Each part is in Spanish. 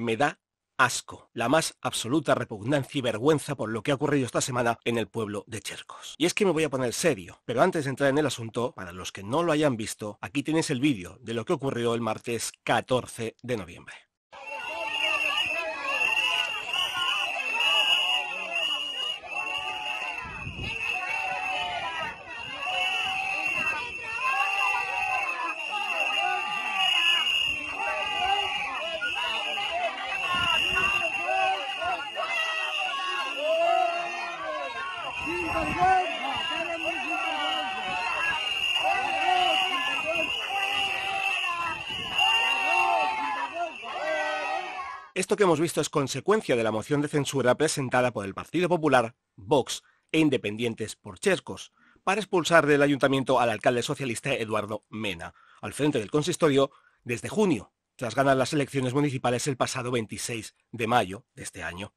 me da asco, la más absoluta repugnancia y vergüenza por lo que ha ocurrido esta semana en el pueblo de Chercos. Y es que me voy a poner serio, pero antes de entrar en el asunto, para los que no lo hayan visto, aquí tienes el vídeo de lo que ocurrió el martes 14 de noviembre. Esto que hemos visto es consecuencia de la moción de censura presentada por el Partido Popular, Vox e Independientes por Chercos, para expulsar del ayuntamiento al alcalde socialista Eduardo Mena, al frente del consistorio desde junio, tras ganar las elecciones municipales el pasado 26 de mayo de este año.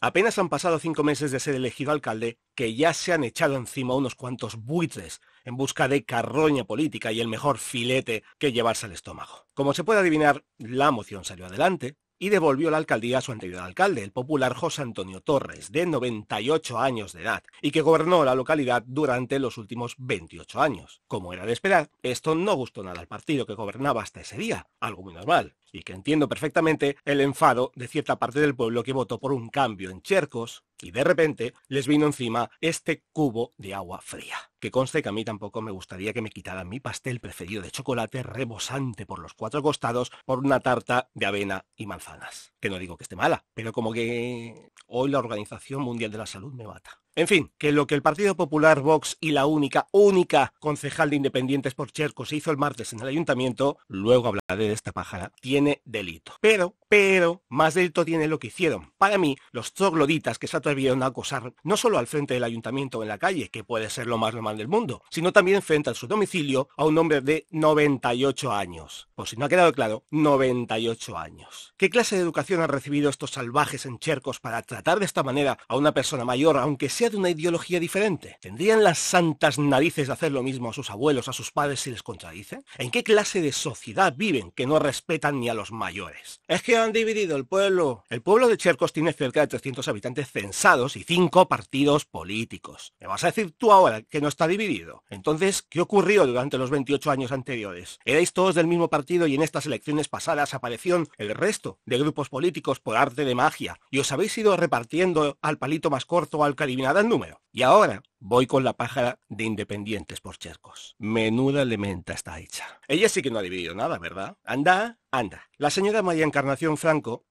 Apenas han pasado cinco meses de ser elegido alcalde que ya se han echado encima unos cuantos buitres en busca de carroña política y el mejor filete que llevarse al estómago. Como se puede adivinar, la moción salió adelante, y devolvió la alcaldía a su anterior alcalde, el popular José Antonio Torres, de 98 años de edad, y que gobernó la localidad durante los últimos 28 años. Como era de esperar, esto no gustó nada al partido que gobernaba hasta ese día, algo muy normal y que entiendo perfectamente el enfado de cierta parte del pueblo que votó por un cambio en Chercos y de repente les vino encima este cubo de agua fría. Que conste que a mí tampoco me gustaría que me quitaran mi pastel preferido de chocolate rebosante por los cuatro costados por una tarta de avena y manzanas. Que no digo que esté mala, pero como que hoy la Organización Mundial de la Salud me mata. En fin, que lo que el Partido Popular, Vox y la única, única concejal de Independientes por Chercos hizo el martes en el ayuntamiento, luego hablaré de esta pájara, tiene delito. Pero, pero, más delito tiene lo que hicieron. Para mí, los trogloditas que se atrevieron a acosar no solo al frente del ayuntamiento o en la calle, que puede ser lo más normal del mundo, sino también frente a su domicilio a un hombre de 98 años. Por si no ha quedado claro, 98 años. ¿Qué clase de educación han recibido estos salvajes en Chercos para tratar de esta manera a una persona mayor, aunque sea de una ideología diferente? ¿Tendrían las santas narices de hacer lo mismo a sus abuelos, a sus padres si les contradicen? ¿En qué clase de sociedad viven que no respetan ni a los mayores? Es que han dividido el pueblo. El pueblo de Chercos tiene cerca de 300 habitantes censados y 5 partidos políticos. ¿Me vas a decir tú ahora que no está dividido? Entonces, ¿qué ocurrió durante los 28 años anteriores? ¿Erais todos del mismo partido y en estas elecciones pasadas aparecieron el resto de grupos políticos por arte de magia y os habéis ido repartiendo al palito más corto o al que número. Y ahora voy con la pájara de independientes por chercos. Menuda lementa está hecha. Ella sí que no ha dividido nada, ¿verdad? Anda, anda. La señora María Encarnación Franco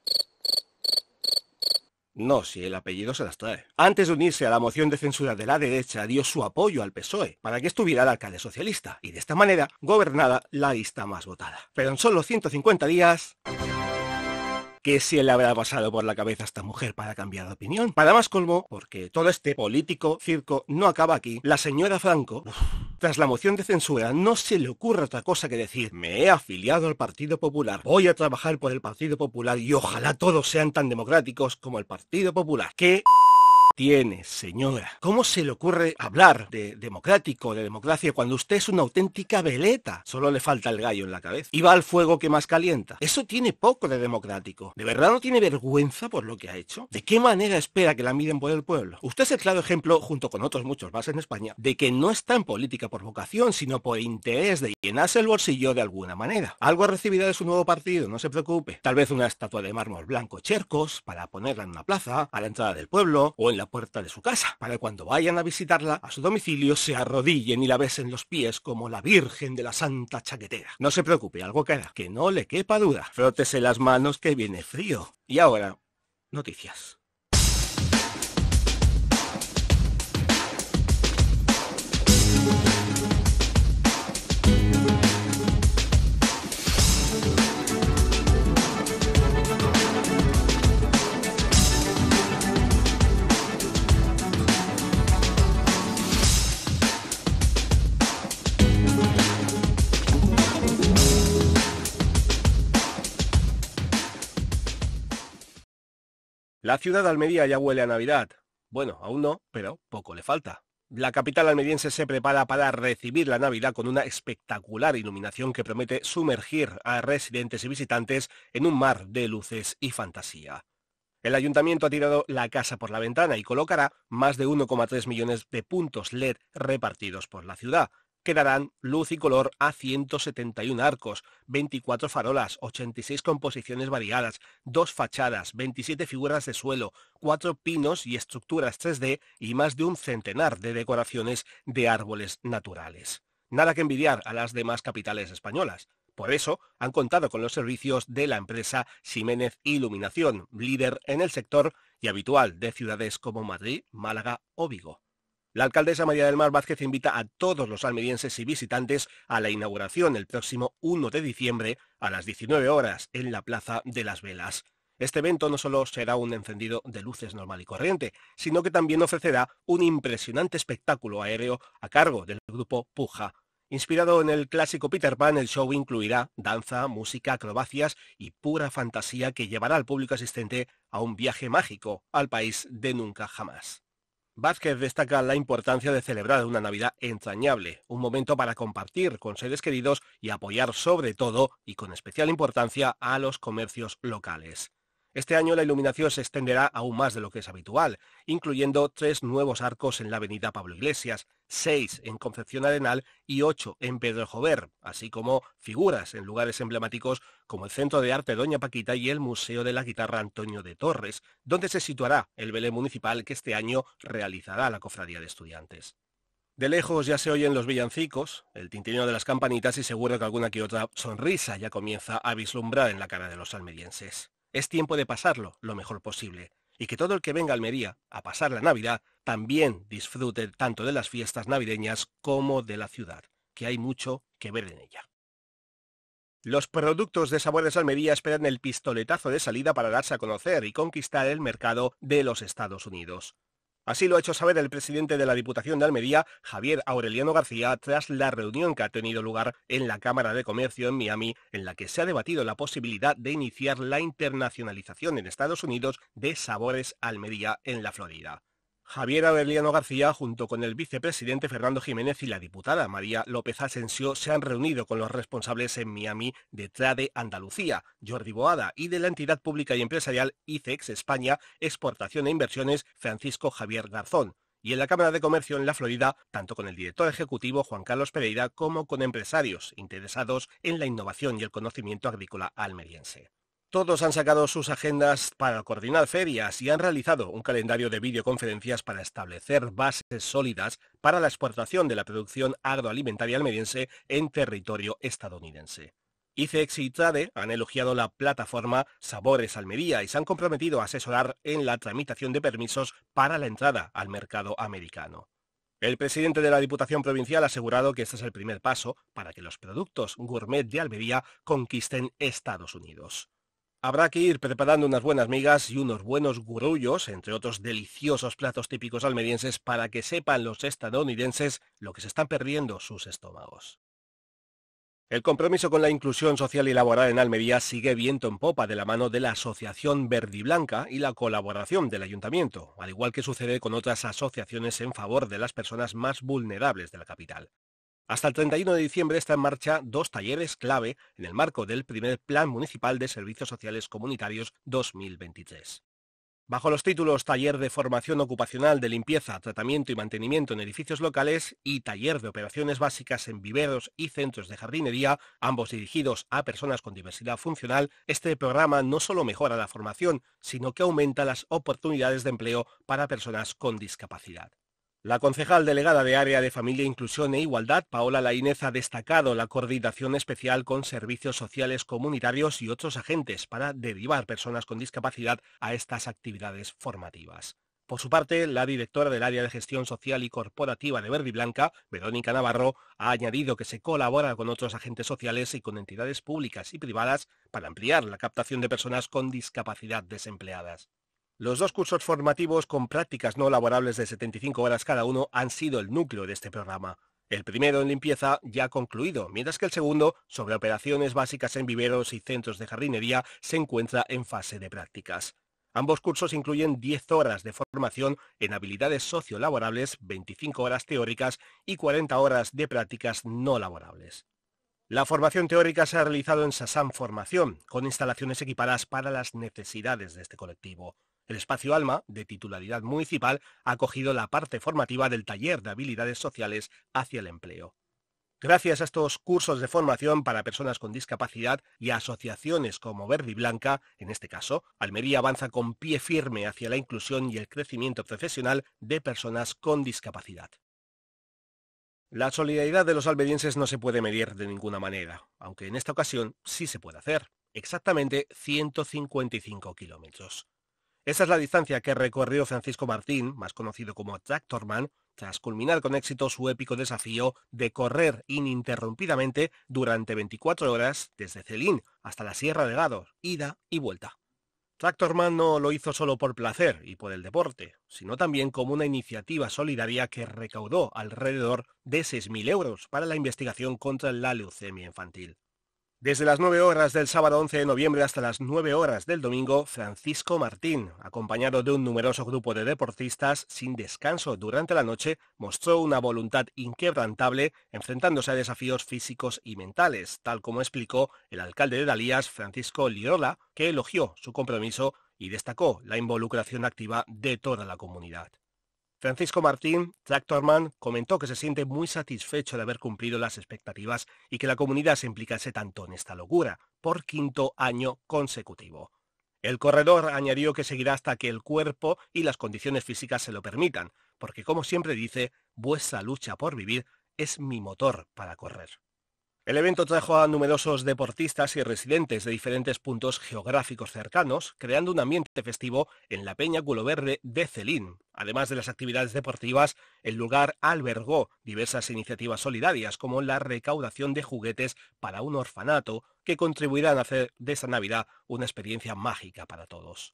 no, si el apellido se las trae. Antes de unirse a la moción de censura de la derecha, dio su apoyo al PSOE para que estuviera el alcalde socialista y de esta manera gobernada la lista más votada. Pero en solo 150 días qué se le habrá pasado por la cabeza a esta mujer para cambiar de opinión. Para más colmo, porque todo este político circo no acaba aquí, la señora Franco, tras la moción de censura, no se le ocurre otra cosa que decir, me he afiliado al Partido Popular, voy a trabajar por el Partido Popular y ojalá todos sean tan democráticos como el Partido Popular. ¿Qué tiene, señora. ¿Cómo se le ocurre hablar de democrático, de democracia, cuando usted es una auténtica veleta? Solo le falta el gallo en la cabeza. Y va al fuego que más calienta. Eso tiene poco de democrático. ¿De verdad no tiene vergüenza por lo que ha hecho? ¿De qué manera espera que la miren por el pueblo? Usted es el claro ejemplo, junto con otros muchos más en España, de que no está en política por vocación, sino por interés de llenarse el bolsillo de alguna manera. Algo ha recibido de su nuevo partido, no se preocupe. Tal vez una estatua de mármol blanco Chercos para ponerla en una plaza, a la entrada del pueblo o en la puerta de su casa, para cuando vayan a visitarla a su domicilio se arrodillen y la besen los pies como la Virgen de la Santa Chaquetera. No se preocupe, algo queda, que no le quepa duda. Frótese las manos que viene frío. Y ahora, noticias. La ciudad de Almería ya huele a Navidad. Bueno, aún no, pero poco le falta. La capital almeriense se prepara para recibir la Navidad con una espectacular iluminación que promete sumergir a residentes y visitantes en un mar de luces y fantasía. El ayuntamiento ha tirado la casa por la ventana y colocará más de 1,3 millones de puntos LED repartidos por la ciudad. Quedarán luz y color a 171 arcos, 24 farolas, 86 composiciones variadas, dos fachadas, 27 figuras de suelo, cuatro pinos y estructuras 3D y más de un centenar de decoraciones de árboles naturales. Nada que envidiar a las demás capitales españolas. Por eso han contado con los servicios de la empresa Ximénez Iluminación, líder en el sector y habitual de ciudades como Madrid, Málaga o Vigo. La alcaldesa María del Mar Vázquez invita a todos los almerienses y visitantes a la inauguración el próximo 1 de diciembre a las 19 horas en la Plaza de las Velas. Este evento no solo será un encendido de luces normal y corriente, sino que también ofrecerá un impresionante espectáculo aéreo a cargo del grupo Puja. Inspirado en el clásico Peter Pan, el show incluirá danza, música, acrobacias y pura fantasía que llevará al público asistente a un viaje mágico al país de nunca jamás. Vázquez destaca la importancia de celebrar una Navidad entrañable, un momento para compartir con seres queridos y apoyar sobre todo y con especial importancia a los comercios locales. Este año la iluminación se extenderá aún más de lo que es habitual, incluyendo tres nuevos arcos en la avenida Pablo Iglesias, seis en Concepción Arenal y ocho en Pedro Jover, así como figuras en lugares emblemáticos como el Centro de Arte Doña Paquita y el Museo de la Guitarra Antonio de Torres, donde se situará el Belén Municipal que este año realizará la Cofradía de Estudiantes. De lejos ya se oyen los villancicos, el tintineo de las campanitas y seguro que alguna que otra sonrisa ya comienza a vislumbrar en la cara de los almerienses. Es tiempo de pasarlo lo mejor posible y que todo el que venga a Almería a pasar la Navidad también disfrute tanto de las fiestas navideñas como de la ciudad, que hay mucho que ver en ella. Los productos de Sabores Almería esperan el pistoletazo de salida para darse a conocer y conquistar el mercado de los Estados Unidos. Así lo ha hecho saber el presidente de la Diputación de Almería, Javier Aureliano García, tras la reunión que ha tenido lugar en la Cámara de Comercio en Miami, en la que se ha debatido la posibilidad de iniciar la internacionalización en Estados Unidos de Sabores Almería en la Florida. Javier Aureliano García, junto con el vicepresidente Fernando Jiménez y la diputada María López Asensio, se han reunido con los responsables en Miami de Trade Andalucía, Jordi Boada y de la entidad pública y empresarial ICEX España, Exportación e Inversiones, Francisco Javier Garzón y en la Cámara de Comercio en la Florida, tanto con el director ejecutivo Juan Carlos Pereira como con empresarios interesados en la innovación y el conocimiento agrícola almeriense. Todos han sacado sus agendas para coordinar ferias y han realizado un calendario de videoconferencias para establecer bases sólidas para la exportación de la producción agroalimentaria almeriense en territorio estadounidense. ICEX y TRADE han elogiado la plataforma Sabores Almería y se han comprometido a asesorar en la tramitación de permisos para la entrada al mercado americano. El presidente de la Diputación Provincial ha asegurado que este es el primer paso para que los productos gourmet de Almería conquisten Estados Unidos. Habrá que ir preparando unas buenas migas y unos buenos gurullos, entre otros deliciosos platos típicos almerienses, para que sepan los estadounidenses lo que se están perdiendo sus estómagos. El compromiso con la inclusión social y laboral en Almería sigue viento en popa de la mano de la Asociación verdiblanca Blanca y la colaboración del Ayuntamiento, al igual que sucede con otras asociaciones en favor de las personas más vulnerables de la capital. Hasta el 31 de diciembre están en marcha dos talleres clave en el marco del primer Plan Municipal de Servicios Sociales Comunitarios 2023. Bajo los títulos Taller de Formación Ocupacional de Limpieza, Tratamiento y Mantenimiento en Edificios Locales y Taller de Operaciones Básicas en Viveros y Centros de Jardinería, ambos dirigidos a personas con diversidad funcional, este programa no solo mejora la formación, sino que aumenta las oportunidades de empleo para personas con discapacidad. La concejal delegada de Área de Familia, Inclusión e Igualdad, Paola Laínez, ha destacado la coordinación especial con servicios sociales comunitarios y otros agentes para derivar personas con discapacidad a estas actividades formativas. Por su parte, la directora del área de gestión social y corporativa de Verdi Blanca, Verónica Navarro, ha añadido que se colabora con otros agentes sociales y con entidades públicas y privadas para ampliar la captación de personas con discapacidad desempleadas. Los dos cursos formativos con prácticas no laborables de 75 horas cada uno han sido el núcleo de este programa. El primero en limpieza ya ha concluido, mientras que el segundo, sobre operaciones básicas en viveros y centros de jardinería, se encuentra en fase de prácticas. Ambos cursos incluyen 10 horas de formación en habilidades sociolaborables, 25 horas teóricas y 40 horas de prácticas no laborables. La formación teórica se ha realizado en Sasam Formación, con instalaciones equipadas para las necesidades de este colectivo. El espacio Alma, de titularidad municipal, ha cogido la parte formativa del taller de habilidades sociales hacia el empleo. Gracias a estos cursos de formación para personas con discapacidad y a asociaciones como Verdi Blanca, en este caso, Almería avanza con pie firme hacia la inclusión y el crecimiento profesional de personas con discapacidad. La solidaridad de los almerienses no se puede medir de ninguna manera, aunque en esta ocasión sí se puede hacer, exactamente 155 kilómetros. Esa es la distancia que recorrió Francisco Martín, más conocido como Tractorman, tras culminar con éxito su épico desafío de correr ininterrumpidamente durante 24 horas desde Celín hasta la Sierra de Gado, ida y vuelta. Tractorman no lo hizo solo por placer y por el deporte, sino también como una iniciativa solidaria que recaudó alrededor de 6.000 euros para la investigación contra la leucemia infantil. Desde las 9 horas del sábado 11 de noviembre hasta las 9 horas del domingo, Francisco Martín, acompañado de un numeroso grupo de deportistas sin descanso durante la noche, mostró una voluntad inquebrantable enfrentándose a desafíos físicos y mentales, tal como explicó el alcalde de Dalías, Francisco Lirola, que elogió su compromiso y destacó la involucración activa de toda la comunidad. Francisco Martín, Tractorman, comentó que se siente muy satisfecho de haber cumplido las expectativas y que la comunidad se implicase tanto en esta locura, por quinto año consecutivo. El corredor añadió que seguirá hasta que el cuerpo y las condiciones físicas se lo permitan, porque como siempre dice, vuestra lucha por vivir es mi motor para correr. El evento trajo a numerosos deportistas y residentes de diferentes puntos geográficos cercanos, creando un ambiente festivo en la Peña Culoverde de Celín. Además de las actividades deportivas, el lugar albergó diversas iniciativas solidarias, como la recaudación de juguetes para un orfanato, que contribuirán a hacer de esta Navidad una experiencia mágica para todos.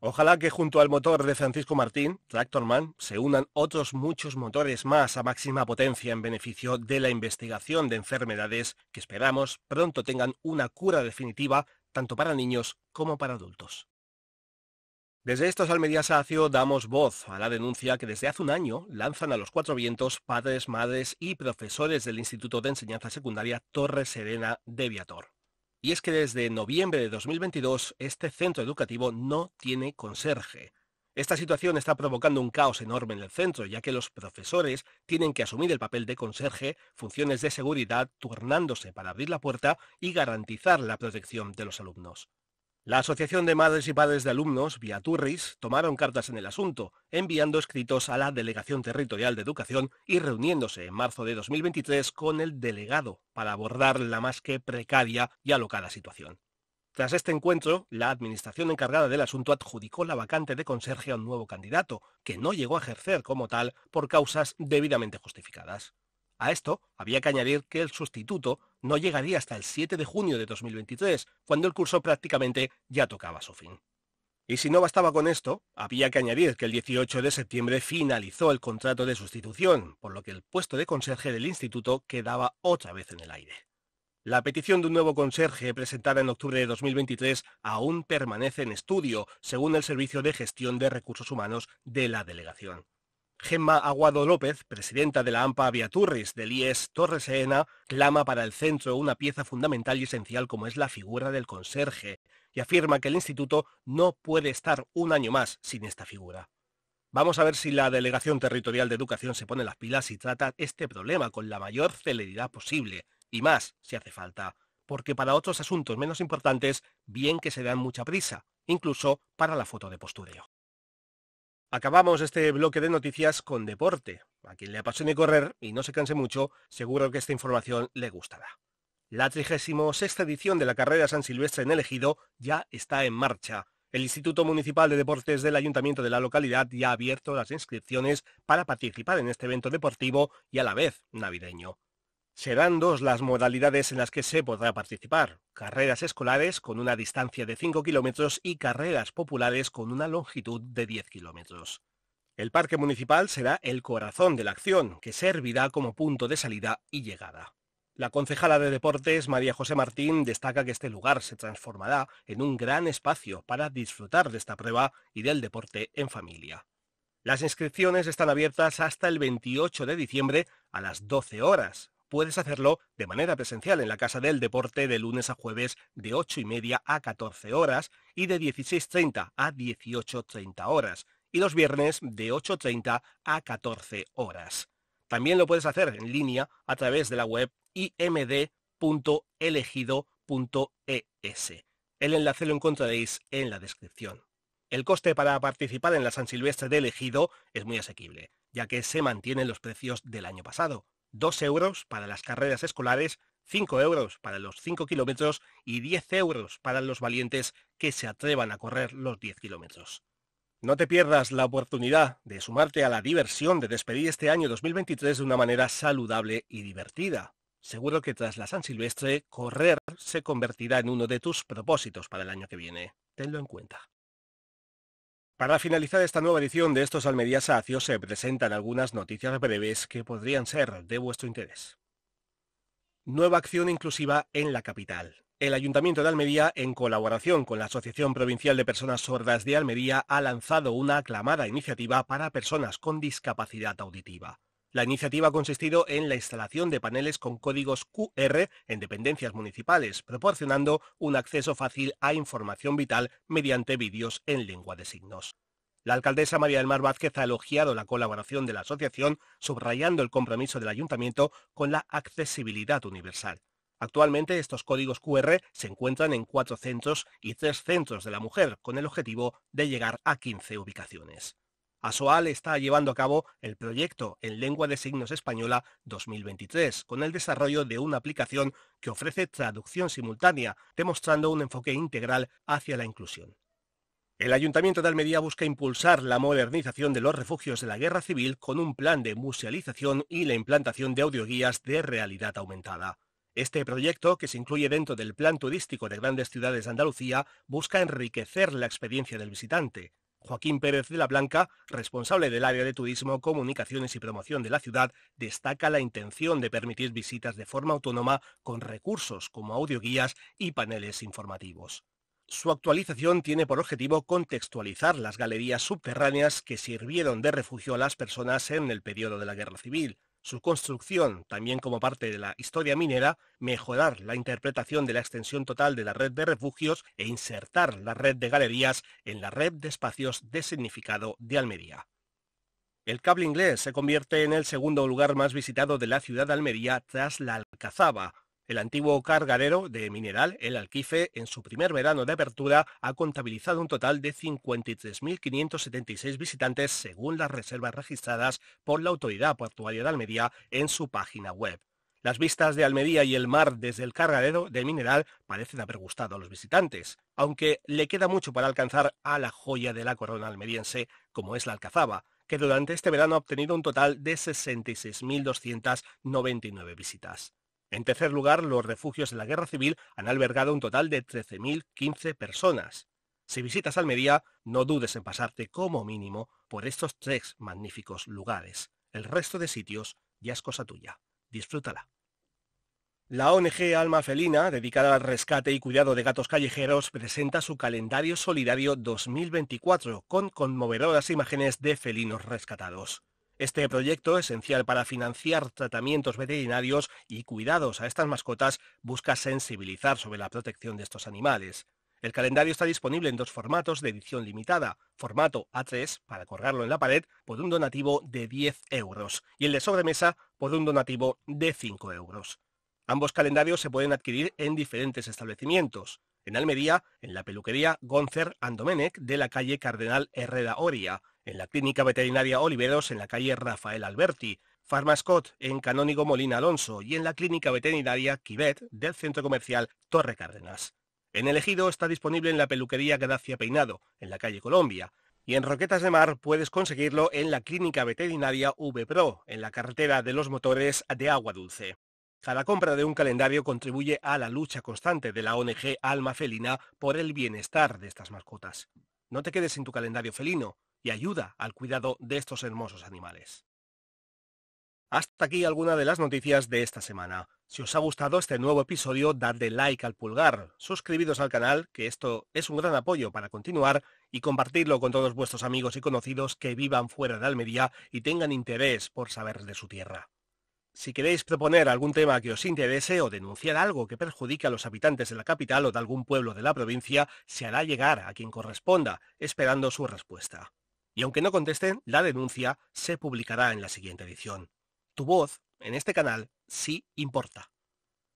Ojalá que junto al motor de Francisco Martín, Tractorman, se unan otros muchos motores más a máxima potencia en beneficio de la investigación de enfermedades que esperamos pronto tengan una cura definitiva tanto para niños como para adultos. Desde estos al Acio damos voz a la denuncia que desde hace un año lanzan a los cuatro vientos padres, madres y profesores del Instituto de Enseñanza Secundaria Torre Serena de Viator. Y es que desde noviembre de 2022 este centro educativo no tiene conserje. Esta situación está provocando un caos enorme en el centro, ya que los profesores tienen que asumir el papel de conserje, funciones de seguridad, turnándose para abrir la puerta y garantizar la protección de los alumnos. La Asociación de Madres y Padres de Alumnos, Turris, tomaron cartas en el asunto, enviando escritos a la Delegación Territorial de Educación y reuniéndose en marzo de 2023 con el delegado para abordar la más que precaria y alocada situación. Tras este encuentro, la administración encargada del asunto adjudicó la vacante de conserje a un nuevo candidato, que no llegó a ejercer como tal por causas debidamente justificadas. A esto había que añadir que el sustituto no llegaría hasta el 7 de junio de 2023, cuando el curso prácticamente ya tocaba su fin. Y si no bastaba con esto, había que añadir que el 18 de septiembre finalizó el contrato de sustitución, por lo que el puesto de conserje del instituto quedaba otra vez en el aire. La petición de un nuevo conserje presentada en octubre de 2023 aún permanece en estudio, según el Servicio de Gestión de Recursos Humanos de la Delegación. Gemma Aguado López, presidenta de la AMPA Aviaturris del IES Torres Sena, clama para el centro una pieza fundamental y esencial como es la figura del conserje y afirma que el instituto no puede estar un año más sin esta figura. Vamos a ver si la Delegación Territorial de Educación se pone las pilas y trata este problema con la mayor celeridad posible, y más si hace falta, porque para otros asuntos menos importantes, bien que se dan mucha prisa, incluso para la foto de postureo. Acabamos este bloque de noticias con deporte. A quien le apasione correr y no se canse mucho, seguro que esta información le gustará. La 36 edición de la carrera San Silvestre en el Ejido ya está en marcha. El Instituto Municipal de Deportes del Ayuntamiento de la localidad ya ha abierto las inscripciones para participar en este evento deportivo y a la vez navideño. Serán dos las modalidades en las que se podrá participar, carreras escolares con una distancia de 5 kilómetros y carreras populares con una longitud de 10 kilómetros. El parque municipal será el corazón de la acción, que servirá como punto de salida y llegada. La concejala de deportes, María José Martín, destaca que este lugar se transformará en un gran espacio para disfrutar de esta prueba y del deporte en familia. Las inscripciones están abiertas hasta el 28 de diciembre a las 12 horas, puedes hacerlo de manera presencial en la Casa del Deporte de lunes a jueves de 8 y media a 14 horas y de 16.30 a 18.30 horas y los viernes de 8.30 a 14 horas. También lo puedes hacer en línea a través de la web imd.elegido.es. E El enlace lo encontraréis en la descripción. El coste para participar en la San Silvestre de elegido es muy asequible, ya que se mantienen los precios del año pasado. 2 euros para las carreras escolares, 5 euros para los 5 kilómetros y 10 euros para los valientes que se atrevan a correr los 10 kilómetros. No te pierdas la oportunidad de sumarte a la diversión de despedir este año 2023 de una manera saludable y divertida. Seguro que tras la San Silvestre, correr se convertirá en uno de tus propósitos para el año que viene. Tenlo en cuenta. Para finalizar esta nueva edición de Estos Almería Sacio se presentan algunas noticias breves que podrían ser de vuestro interés. Nueva acción inclusiva en la capital. El Ayuntamiento de Almería, en colaboración con la Asociación Provincial de Personas Sordas de Almería, ha lanzado una aclamada iniciativa para personas con discapacidad auditiva. La iniciativa ha consistido en la instalación de paneles con códigos QR en dependencias municipales, proporcionando un acceso fácil a información vital mediante vídeos en lengua de signos. La alcaldesa María del Mar Vázquez ha elogiado la colaboración de la asociación, subrayando el compromiso del ayuntamiento con la accesibilidad universal. Actualmente estos códigos QR se encuentran en cuatro centros y tres centros de la mujer, con el objetivo de llegar a 15 ubicaciones. ASOAL está llevando a cabo el proyecto en lengua de signos española 2023, con el desarrollo de una aplicación que ofrece traducción simultánea, demostrando un enfoque integral hacia la inclusión. El Ayuntamiento de Almería busca impulsar la modernización de los refugios de la guerra civil con un plan de musealización y la implantación de audioguías de realidad aumentada. Este proyecto, que se incluye dentro del Plan Turístico de Grandes Ciudades de Andalucía, busca enriquecer la experiencia del visitante, Joaquín Pérez de la Blanca, responsable del área de turismo, comunicaciones y promoción de la ciudad, destaca la intención de permitir visitas de forma autónoma con recursos como audioguías y paneles informativos. Su actualización tiene por objetivo contextualizar las galerías subterráneas que sirvieron de refugio a las personas en el periodo de la Guerra Civil, su construcción, también como parte de la historia minera, mejorar la interpretación de la extensión total de la red de refugios e insertar la red de galerías en la red de espacios de significado de Almería. El cable inglés se convierte en el segundo lugar más visitado de la ciudad de Almería tras la Alcazaba, el antiguo cargadero de mineral, el Alquife, en su primer verano de apertura ha contabilizado un total de 53.576 visitantes según las reservas registradas por la Autoridad Portuaria de Almería en su página web. Las vistas de Almería y el mar desde el cargadero de mineral parecen haber gustado a los visitantes, aunque le queda mucho para alcanzar a la joya de la corona almeriense, como es la Alcazaba, que durante este verano ha obtenido un total de 66.299 visitas. En tercer lugar, los refugios de la guerra civil han albergado un total de 13.015 personas. Si visitas Almería, no dudes en pasarte como mínimo por estos tres magníficos lugares. El resto de sitios ya es cosa tuya. Disfrútala. La ONG Alma Felina, dedicada al rescate y cuidado de gatos callejeros, presenta su calendario solidario 2024 con conmovedoras imágenes de felinos rescatados. Este proyecto, esencial para financiar tratamientos veterinarios y cuidados a estas mascotas, busca sensibilizar sobre la protección de estos animales. El calendario está disponible en dos formatos de edición limitada, formato A3 para colgarlo en la pared por un donativo de 10 euros y el de sobremesa por un donativo de 5 euros. Ambos calendarios se pueden adquirir en diferentes establecimientos. En Almería, en la peluquería Goncer Domenech, de la calle Cardenal Herrera Oria, en la Clínica Veterinaria Oliveros en la calle Rafael Alberti, Farmascot en Canónigo Molina Alonso y en la Clínica Veterinaria Quivet del Centro Comercial Torre Cárdenas. En el Ejido está disponible en la peluquería Gracia Peinado, en la calle Colombia, y en Roquetas de Mar puedes conseguirlo en la Clínica Veterinaria VPRO, en la carretera de los motores de agua dulce. Cada compra de un calendario contribuye a la lucha constante de la ONG Alma Felina por el bienestar de estas mascotas. No te quedes sin tu calendario felino y ayuda al cuidado de estos hermosos animales. Hasta aquí alguna de las noticias de esta semana. Si os ha gustado este nuevo episodio, dadle like al pulgar, suscribiros al canal, que esto es un gran apoyo para continuar, y compartirlo con todos vuestros amigos y conocidos que vivan fuera de Almería y tengan interés por saber de su tierra. Si queréis proponer algún tema que os interese o denunciar algo que perjudique a los habitantes de la capital o de algún pueblo de la provincia, se hará llegar a quien corresponda, esperando su respuesta y aunque no contesten, la denuncia se publicará en la siguiente edición. Tu voz, en este canal, sí importa.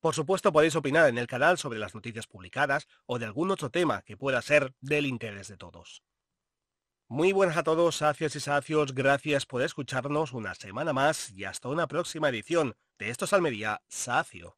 Por supuesto podéis opinar en el canal sobre las noticias publicadas o de algún otro tema que pueda ser del interés de todos. Muy buenas a todos, sacios y sacios, gracias por escucharnos una semana más y hasta una próxima edición de Estos Almería Sacio.